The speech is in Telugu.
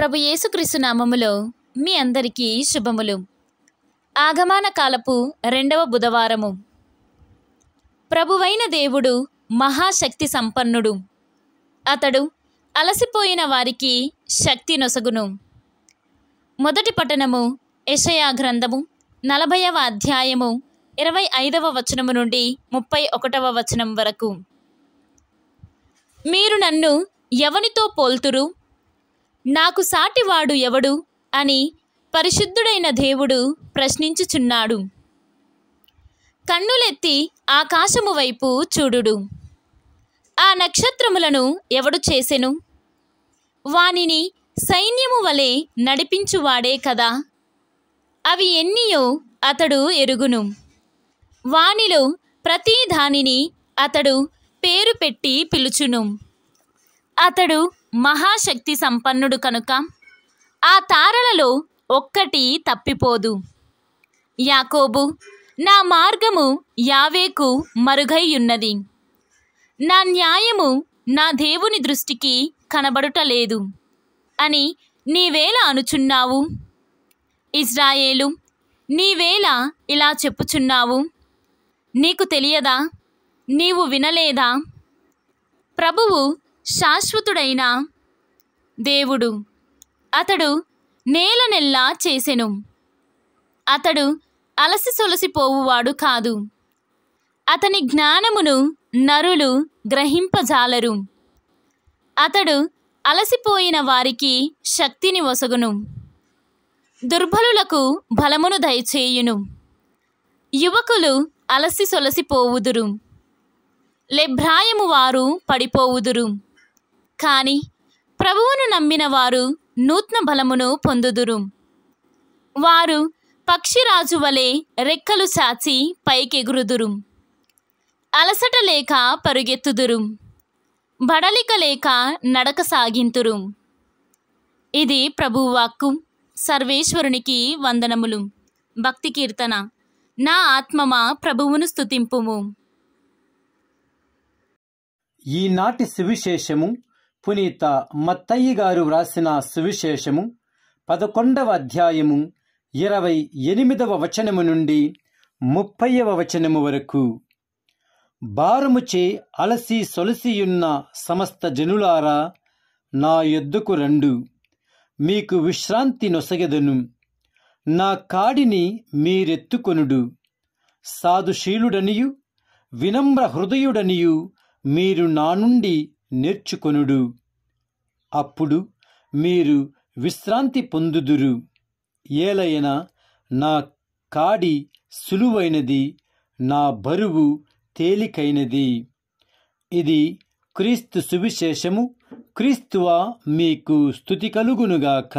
ప్రభు యేసుక్రీస్తు నామములో మీ అందరికీ శుభములు ఆగమాన కాలపు రెండవ బుధవారము ప్రభువైన దేవుడు మహాశక్తి సంపన్నుడు అతడు అలసిపోయిన వారికి శక్తి నొసగును మొదటి పట్టణము యషయా గ్రంథము నలభైవ అధ్యాయము ఇరవై ఐదవ వచనము నుండి ముప్పై ఒకటవ వచనం వరకు మీరు నన్ను ఎవనితో పోల్తురు నాకు సాటివాడు ఎవడు అని పరిశుద్ధుడైన దేవుడు ప్రశ్నించుచున్నాడు కన్నులెత్తి ఆకాశము వైపు చూడుడు ఆ నక్షత్రములను ఎవడు చేసెను వానిని సైన్యము వలె నడిపించువాడే కదా అవి ఎన్నియో అతడు ఎరుగును వానిలో ప్రతి దానిని అతడు పేరు పెట్టి పిలుచును అతడు మహాశక్తి సంపన్నుడు కనుక ఆ తారలలో ఒక్కటి తప్పిపోదు యాకోబు నా మార్గము యావేకు మరుగైయున్నది నా న్యాయము నా దేవుని దృష్టికి కనబడుటలేదు అని నీవేళ అనుచున్నావు ఇజ్రాయేలు నీవేళ ఇలా చెప్పుచున్నావు నీకు తెలియదా నీవు వినలేదా ప్రభువు శాశ్వతుడైన దేవుడు అతడు నేల నెల్లా చేసెను అతడు అలసి సొలసిపోవువాడు కాదు అతని జ్ఞానమును నరులు గ్రహింపజాలరు అతడు అలసిపోయిన వారికి శక్తిని వసగును దుర్బలులకు బలమును దయచేయును యువకులు అలసి సొలసిపోవుదురు లెభ్రాయము వారు పడిపోవుదురు కానీ ప్రభువును నమ్మిన వారు నూత్న బలమును పొందుదురు వారు పక్షిరాజు వలె రెక్కలు చాచి పైకెగురుదురు అలసట లేక పరుగెత్తుదురు బడలిక లేక నడక సాగింతురు ఇది ప్రభువాక్కు సర్వేశ్వరునికి వందనములు భక్తి కీర్తన నా ఆత్మమా ప్రభువును స్తుతింపుము ఈనాటి సువిశేషము పునీత మత్తయ్య గారు వ్రాసిన సువిశేషము పదకొండవ అధ్యాయము ఇరవై ఎనిమిదవ వచనము నుండి ముప్పైవ వచనము వరకు భారముచే అలసి సొలసియున్న సమస్త జనులారా నా ఎద్దుకు రండు మీకు విశ్రాంతి నొసగెదను నా కాడిని మీరెత్తుకొనుడు సాధుశీలుడనియు వినమ్ర హృదయుడనియు మీరు నా నుండి నేర్చుకొనుడు అప్పుడు మీరు విశ్రాంతి పొందుదురు ఏలైన నా కాడి సులువైనది నా బరువు తేలికైనది ఇది క్రీస్తు సువిశేషము క్రీస్తువా మీకు స్థుతి కలుగునుగాక